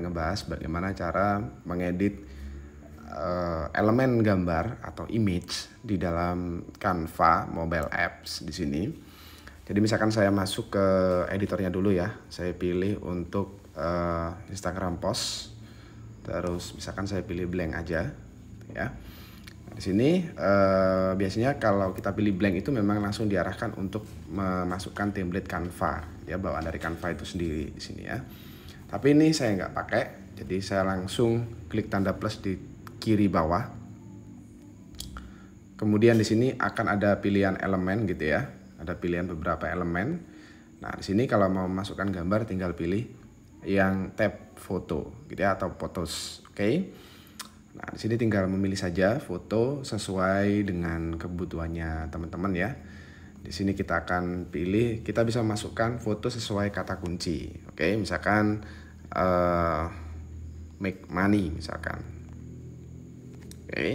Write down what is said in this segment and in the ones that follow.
akan ngebahas bagaimana cara mengedit uh, elemen gambar atau image di dalam Canva mobile apps di sini. Jadi misalkan saya masuk ke editornya dulu ya, saya pilih untuk uh, Instagram post, terus misalkan saya pilih blank aja, ya. di sini uh, biasanya kalau kita pilih blank itu memang langsung diarahkan untuk memasukkan template Canva, ya bawaan dari Canva itu sendiri di sini ya tapi ini saya nggak pakai jadi saya langsung klik tanda plus di kiri bawah kemudian di sini akan ada pilihan elemen gitu ya ada pilihan beberapa elemen nah di sini kalau mau masukkan gambar tinggal pilih yang tab foto gitu ya atau photos oke okay? nah di sini tinggal memilih saja foto sesuai dengan kebutuhannya teman-teman ya di sini kita akan pilih, kita bisa masukkan foto sesuai kata kunci. Oke, misalkan uh, make money misalkan. Oke.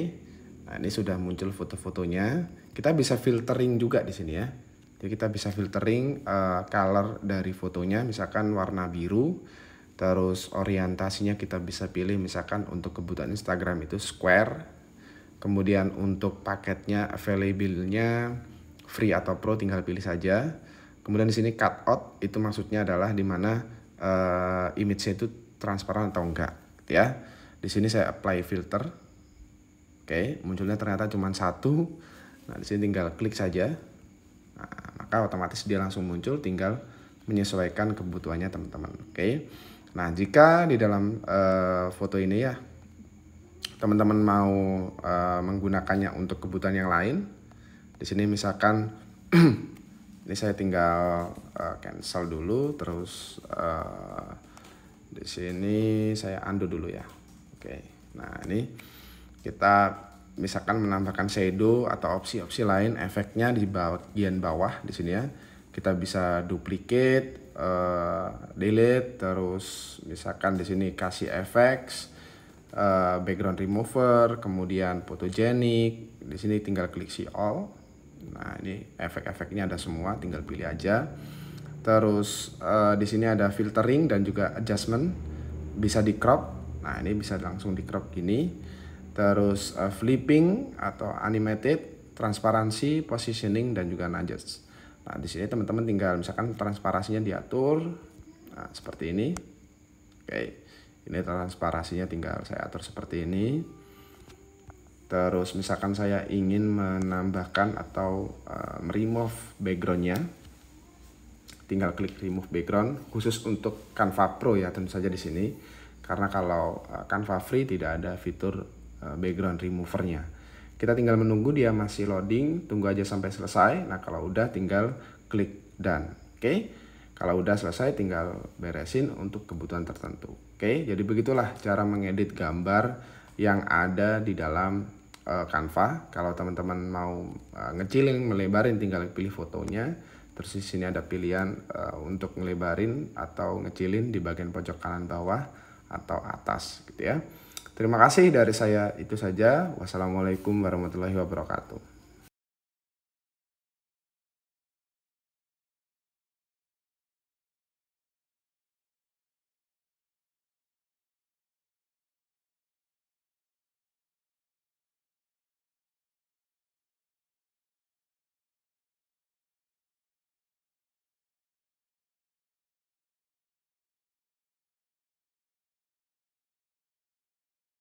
Nah, ini sudah muncul foto-fotonya. Kita bisa filtering juga di sini ya. Jadi kita bisa filtering uh, color dari fotonya misalkan warna biru. Terus orientasinya kita bisa pilih misalkan untuk kebutuhan Instagram itu square. Kemudian untuk paketnya available-nya free atau pro tinggal pilih saja. Kemudian di sini cut out itu maksudnya adalah di mana uh, eh, image itu transparan atau enggak, gitu ya. Di sini saya apply filter. Oke, munculnya ternyata cuma satu. Nah, di sini tinggal klik saja. Nah, maka otomatis dia langsung muncul tinggal menyesuaikan kebutuhannya teman-teman. Oke. Nah, jika di dalam uh, foto ini ya teman-teman mau uh, menggunakannya untuk kebutuhan yang lain, di sini misalkan ini saya tinggal uh, cancel dulu terus uh, di sini saya undo dulu ya oke okay. nah ini kita misalkan menambahkan shadow atau opsi-opsi lain efeknya di bagian bawah di sini ya kita bisa duplicate uh, delete terus misalkan di sini kasih efek background remover kemudian photogenic di sini tinggal klik si all Nah, ini efek-efeknya ada semua, tinggal pilih aja. Terus uh, di sini ada filtering dan juga adjustment. Bisa di crop. Nah, ini bisa langsung di crop gini. Terus uh, flipping atau animated, transparansi, positioning dan juga nudges. Nah, di sini teman-teman tinggal misalkan transparasinya diatur nah, seperti ini. Oke. Ini transparasinya tinggal saya atur seperti ini. Terus misalkan saya ingin menambahkan atau uh, remove backgroundnya, tinggal klik remove background khusus untuk Canva Pro ya tentu saja di sini. Karena kalau eh, Canva Free tidak ada fitur eh, background removernya. Kita tinggal menunggu dia masih loading, tunggu aja sampai selesai. Nah kalau udah tinggal klik done. Oke, okay? kalau udah selesai tinggal beresin untuk kebutuhan tertentu. Oke, okay? jadi begitulah cara mengedit gambar yang ada di dalam uh, Canva. Kalau teman-teman mau uh, eh, ngecilin, melebarin tinggal pilih fotonya. Terus di sini ada pilihan uh, untuk melebarin atau ngecilin di bagian pojok kanan bawah atau atas gitu ya. Terima kasih dari saya itu saja. Wassalamualaikum warahmatullahi wabarakatuh.